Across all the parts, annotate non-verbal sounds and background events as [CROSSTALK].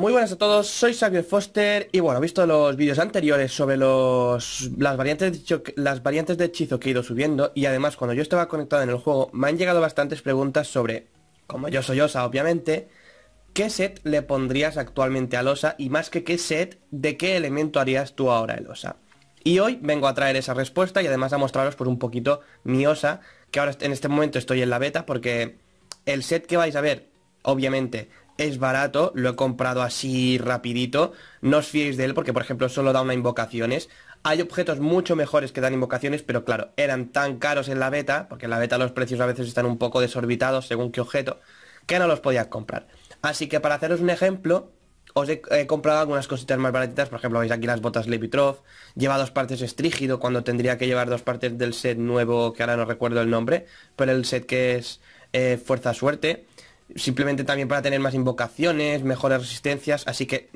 muy buenas a todos, soy Xavier Foster y bueno, visto los vídeos anteriores sobre los, las, variantes de, las variantes de hechizo que he ido subiendo y además cuando yo estaba conectado en el juego me han llegado bastantes preguntas sobre, como yo soy Osa obviamente, ¿qué set le pondrías actualmente al Osa y más que qué set, de qué elemento harías tú ahora el Osa? Y hoy vengo a traer esa respuesta y además a mostraros por un poquito mi Osa, que ahora en este momento estoy en la beta porque el set que vais a ver, obviamente, es barato, lo he comprado así rapidito, no os fiéis de él porque por ejemplo solo da una invocaciones. Hay objetos mucho mejores que dan invocaciones, pero claro, eran tan caros en la beta, porque en la beta los precios a veces están un poco desorbitados según qué objeto, que no los podías comprar. Así que para haceros un ejemplo, os he, comprado algunas cositas más baratitas, por ejemplo, veis aquí las botas Levitrov, lleva dos partes estrígido cuando tendría que llevar dos partes del set nuevo, que ahora no recuerdo el nombre, pero el set que es eh, Fuerza Suerte simplemente también para tener más invocaciones, mejores resistencias, así que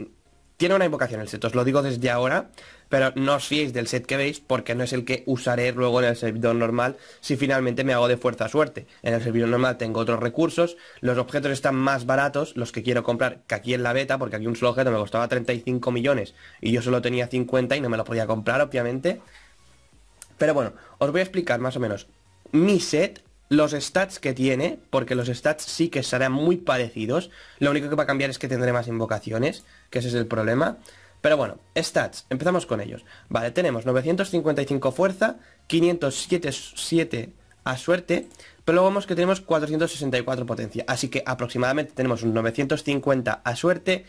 tiene una invocación el set, os lo digo desde ahora, pero no os fiéis del set que veis porque no es el que usaré luego en el servidor normal si finalmente me hago de fuerza suerte. En el servidor normal tengo otros recursos, los objetos están más baratos, los que quiero comprar, que aquí en la beta, porque aquí un solo me costaba 35 millones y yo solo tenía 50 y no me lo podía comprar, obviamente. Pero bueno, os voy a explicar más o menos mi set los stats que tiene, porque los stats sí que serán muy parecidos. Lo único que va a cambiar es que tendré más invocaciones, que ese es el problema. Pero bueno, stats, empezamos con ellos. Vale, tenemos 955 fuerza, 507 a suerte, pero luego vemos que tenemos 464 potencia. Así que aproximadamente tenemos un 950 a suerte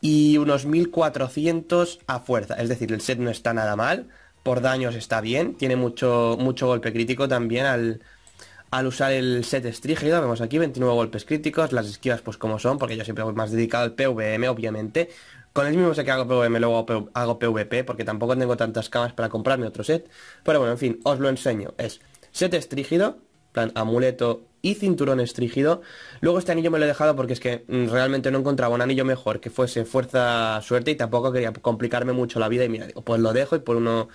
y unos 1400 a fuerza. Es decir, el set no está nada mal, por daños está bien, tiene mucho, mucho golpe crítico también al al usar el set estrígido, vemos aquí 29 golpes críticos, las esquivas pues como son, porque yo siempre voy más dedicado al PVM, obviamente. Con el mismo sé que hago PVM, luego hago PVP, porque tampoco tengo tantas camas para comprarme otro set. Pero bueno, en fin, os lo enseño. Es set estrígido, plan amuleto y cinturón estrígido. Luego este anillo me lo he dejado porque es que mm, realmente no encontraba un anillo mejor que fuese fuerza, suerte y tampoco quería complicarme mucho la vida. Y mira, pues lo dejo y por uno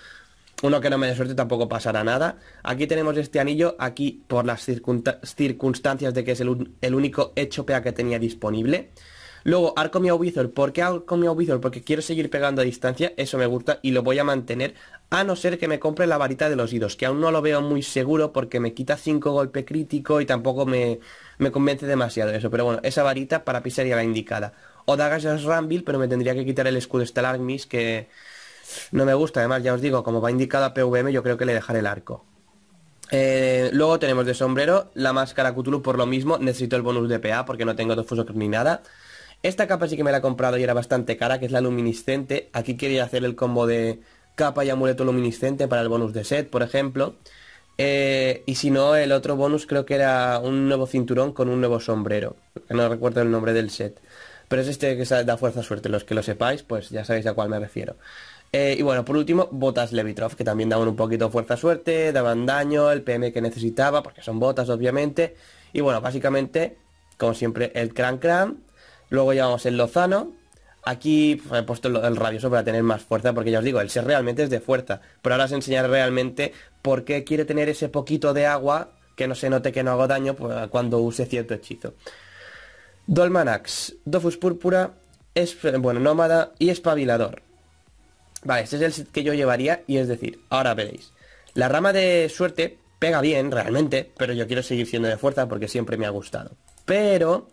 uno que no me dé suerte tampoco pasará nada. Aquí tenemos este anillo, aquí por las circunstancias de que es el, único hecho PA que tenía disponible. Luego, Mi Obizor. ¿Por qué mi Obizor? Porque quiero seguir pegando a distancia, eso me gusta y lo voy a mantener, a no ser que me compre la varita de los idos, que aún no lo veo muy seguro porque me quita 5 golpe crítico y tampoco me, me convence demasiado eso. Pero bueno, esa varita para pisaría la indicada. O Dagas es Rambil, pero me tendría que quitar el escudo stalagmis que no me gusta, además, ya os digo, como va indicada PVM, yo creo que le dejaré el arco. Eh, luego tenemos de sombrero la máscara Cthulhu por lo mismo. Necesito el bonus de PA porque no tengo dos fusos ni nada. Esta capa sí que me la he comprado y era bastante cara, que es la luminiscente. Aquí quería hacer el combo de capa y amuleto luminiscente para el bonus de set, por ejemplo. Eh, y si no, el otro bonus creo que era un nuevo cinturón con un nuevo sombrero. No recuerdo el nombre del set. Pero es este que da fuerza suerte. Los que lo sepáis, pues ya sabéis a cuál me refiero. Eh, y bueno, por último, botas Levitrov, que también daban un poquito fuerza-suerte, daban daño, el PM que necesitaba, porque son botas, obviamente. Y bueno, básicamente, como siempre, el Cran Cran. Luego llevamos el Lozano. Aquí pues, he puesto el, Radioso para tener más fuerza, porque ya os digo, el ser realmente es de fuerza. Pero ahora os enseñaré realmente por qué quiere tener ese poquito de agua, que no se note que no hago daño pues, cuando use cierto hechizo. Dolmanax, Dofus Púrpura, es, eh, bueno, Nómada y Espabilador. Vale, este es el que yo llevaría y es decir, ahora veréis. La rama de suerte pega bien realmente, pero yo quiero seguir siendo de fuerza porque siempre me ha gustado. Pero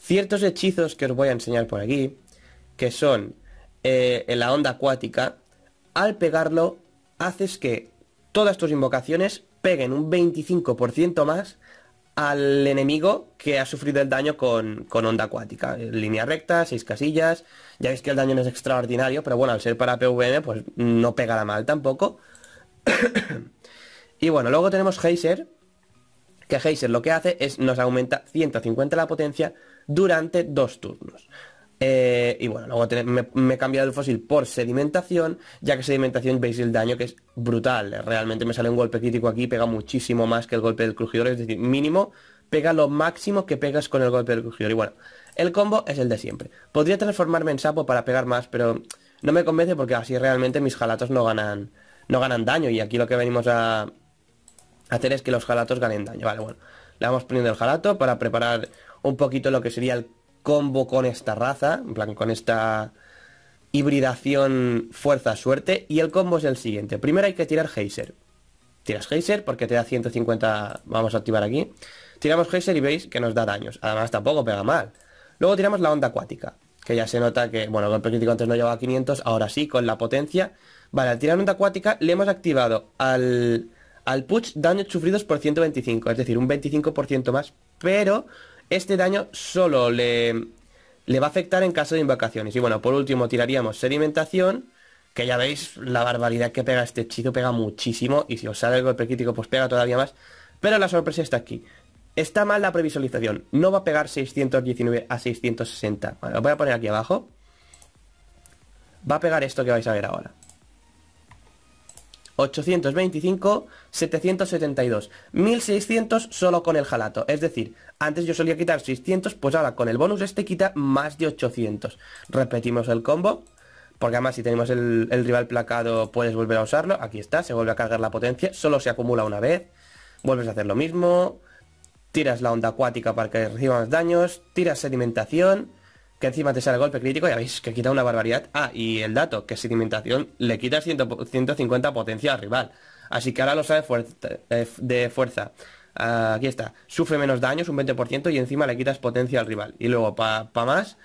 ciertos hechizos que os voy a enseñar por aquí, que son eh, en la onda acuática, al pegarlo haces que todas tus invocaciones peguen un 25% más al enemigo que ha sufrido el daño con, con onda acuática. Línea recta, seis casillas. Ya veis que el daño no es extraordinario, pero bueno, al ser para PVM, pues no pegará mal tampoco. [COUGHS] y bueno, luego tenemos Heiser, que Heiser lo que hace es nos aumenta 150 la potencia durante dos turnos. Eh, y bueno, luego me, he cambiado el fósil por sedimentación, ya que sedimentación veis el daño que es brutal. Realmente me sale un golpe crítico aquí, pega muchísimo más que el golpe del crujidor, es decir, mínimo pega lo máximo que pegas con el golpe del crujidor. Y bueno, el combo es el de siempre. Podría transformarme en sapo para pegar más, pero no me convence porque así realmente mis jalatos no ganan, no ganan daño. Y aquí lo que venimos a hacer es que los jalatos ganen daño. Vale, bueno, le vamos poniendo el jalato para preparar un poquito lo que sería el combo con esta raza, en plan con esta hibridación fuerza-suerte. Y el combo es el siguiente. Primero hay que tirar Heiser, Tiras Heiser porque te da 150... Vamos a activar aquí. Tiramos Heiser y veis que nos da daños. Además tampoco pega mal. Luego tiramos la onda acuática. Que ya se nota que, bueno, el golpe crítico antes no llevaba 500, ahora sí, con la potencia. Vale, al tirar onda acuática le hemos activado al, al push daños sufridos por 125, es decir, un 25% más. Pero este daño solo le, va a afectar en caso de invocaciones. Y bueno, por último tiraríamos sedimentación, que ya veis la barbaridad que pega este hechizo pega muchísimo, y si os sale el golpe pues pega todavía más. Pero la sorpresa está aquí. Está mal la previsualización, no va a pegar 619 a 660. Bueno, lo voy a poner aquí abajo. Va a pegar esto que vais a ver ahora. 825, 772. 1600 solo con el jalato. Es decir, antes yo solía quitar 600, pues ahora con el bonus este quita más de 800. Repetimos el combo. Porque además si tenemos el, rival placado puedes volver a usarlo. Aquí está, se vuelve a cargar la potencia. Solo se acumula una vez. Vuelves a hacer lo mismo. Tiras la onda acuática para que reciba más daños. Tiras sedimentación que encima te sale el golpe crítico, ya veis que quita una barbaridad. Ah, y el dato, que sedimentación le quita 150 potencia al rival. Así que ahora lo sabe eh, de fuerza. Ah, aquí está. Sufre menos daños, un 20%, y encima le quitas potencia al rival. Y luego, para más,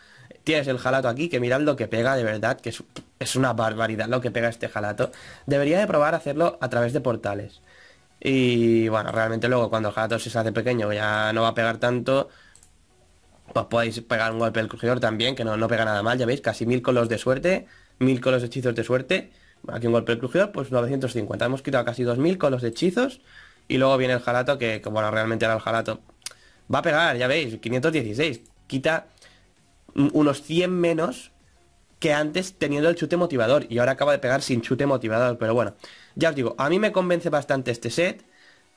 tienes el jalato aquí, que mirad lo que pega de verdad, que es, es, una barbaridad lo que pega este jalato. Debería de probar hacerlo a través de portales. Y bueno, realmente luego cuando el jalato se hace pequeño ya no va a pegar tanto, pues podéis pegar un golpe del crujidor también, que no, pega nada mal, ya veis, casi mil con los de suerte, mil con los hechizos de suerte. Aquí un golpe del crujidor, pues 950. Hemos quitado casi 2000 con los de hechizos. Y luego viene el jalato, que, como bueno, realmente era el jalato. Va a pegar, ya veis, 516. Quita unos 100 menos que antes teniendo el chute motivador. Y ahora acaba de pegar sin chute motivador. Pero bueno, ya os digo, a mí me convence bastante este set.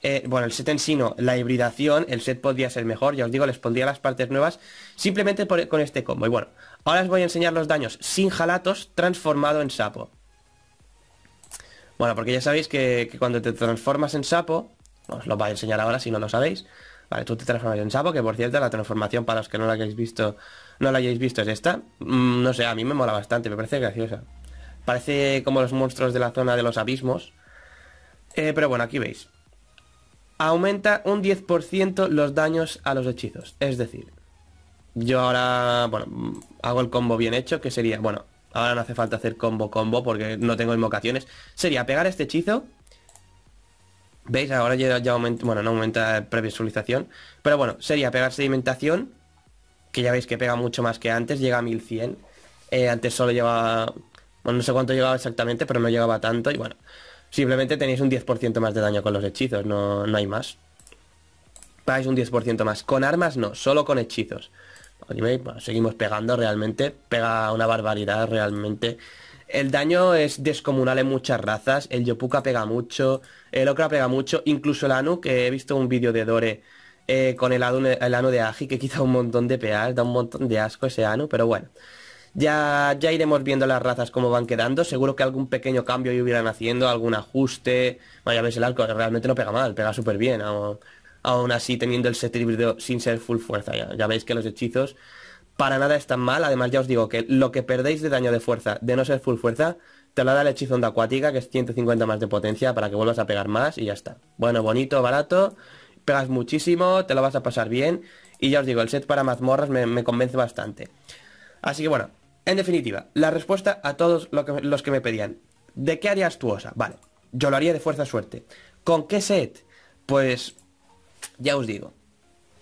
Eh, bueno, el set en sí no, la hibridación, el set podría ser mejor, ya os digo, les pondría las partes nuevas simplemente con este combo. Y bueno, ahora os voy a enseñar los daños sin jalatos transformado en sapo. Bueno, porque ya sabéis que, cuando te transformas en sapo, os lo voy a enseñar ahora si no lo sabéis, Vale, tú te transformas en sapo, que por cierto la transformación para los que no la hayáis visto, no la hayáis visto es esta. Mm, no sé, a mí me mola bastante, me parece graciosa. Parece como los monstruos de la zona de los abismos. Eh, pero bueno, aquí veis aumenta un 10% los daños a los hechizos. Es decir, yo ahora, bueno, hago el combo bien hecho, que sería, bueno, ahora no hace falta hacer combo-combo porque no tengo invocaciones. Sería pegar este hechizo. ¿Veis? Ahora ya, aumenta, bueno, no aumenta previsualización. Pero bueno, sería pegar sedimentación, que ya veis que pega mucho más que antes, llega a 1100. Eh, antes solo llevaba, bueno, no sé cuánto llegaba exactamente, pero no llegaba tanto y bueno. Simplemente tenéis un 10% más de daño con los hechizos, no, no hay más. Pagáis un 10% más. Con armas no, solo con hechizos. Pues, seguimos pegando realmente, pega una barbaridad realmente. El daño es descomunal en muchas razas, el Yopuka pega mucho, el Okra pega mucho, incluso el Anu, que he visto un vídeo de Dore eh, con el anu, de Aji que quita un montón de peas, da un montón de asco ese Anu, pero bueno. Ya, ya iremos viendo las razas cómo van quedando. Seguro que algún pequeño cambio hubieran haciendo, algún ajuste. Vaya, ves el arco, realmente no pega mal, pega súper bien. Aún, así, teniendo el set híbrido sin ser full fuerza. Ya, veis que los hechizos para nada están mal. Además, ya os digo que lo que perdéis de daño de fuerza, de no ser full fuerza, te lo da el hechizo onda acuática, que es 150 más de potencia para que vuelvas a pegar más y ya está. Bueno, bonito, barato, pegas muchísimo, te lo vas a pasar bien. Y ya os digo, el set para mazmorras me convence bastante. Así que bueno, en definitiva, la respuesta a todos los que me pedían. ¿De qué harías tú Vale, yo lo haría de fuerza suerte. ¿Con qué set? Pues ya os digo.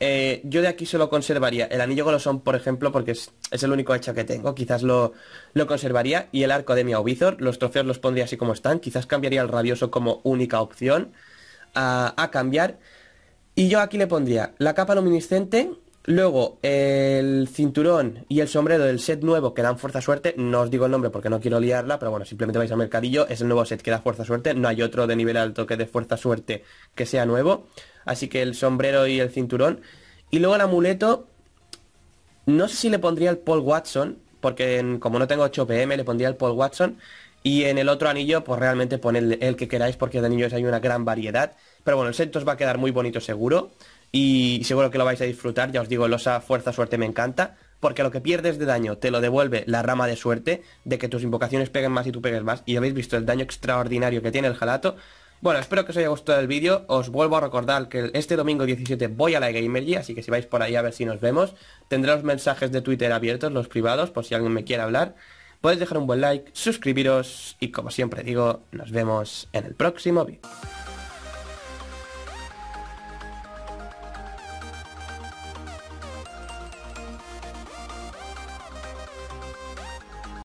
Eh, yo de aquí solo conservaría el anillo golosón, por ejemplo, porque es, el único hecho que tengo. Quizás lo, lo, conservaría. Y el arco de mi obizor, los trofeos los pondría así como están. Quizás cambiaría el rabioso como única opción a, a cambiar. Y yo aquí le pondría la capa luminiscente, Luego, el cinturón y el sombrero del set nuevo que dan fuerza suerte, no os digo el nombre porque no quiero liarla, pero bueno, simplemente vais al mercadillo, es el nuevo set que da fuerza suerte, no hay otro de nivel alto que de fuerza suerte que sea nuevo, así que el sombrero y el cinturón. Y luego el amuleto, no sé si le pondría el Paul Watson, porque como no tengo 8 PM le pondría el Paul Watson, y en el otro anillo, pues realmente poned el que queráis, porque de anillos hay una gran variedad. Pero bueno, el set os va a quedar muy bonito seguro y seguro que lo vais a disfrutar. Ya os digo, losa fuerza suerte me encanta, porque lo que pierdes de daño te lo devuelve la rama de suerte, de que tus invocaciones peguen más y tú pegues más. Y habéis visto el daño extraordinario que tiene el jalato. Bueno, espero que os haya gustado el vídeo. Os vuelvo a recordar que este domingo 17 voy a la Gamergy, así que si vais por ahí a ver si nos vemos. Tendré los mensajes de Twitter abiertos, los privados, por si alguien me quiere hablar. Podéis dejar un buen like, suscribiros y como siempre digo, nos vemos en el próximo vídeo.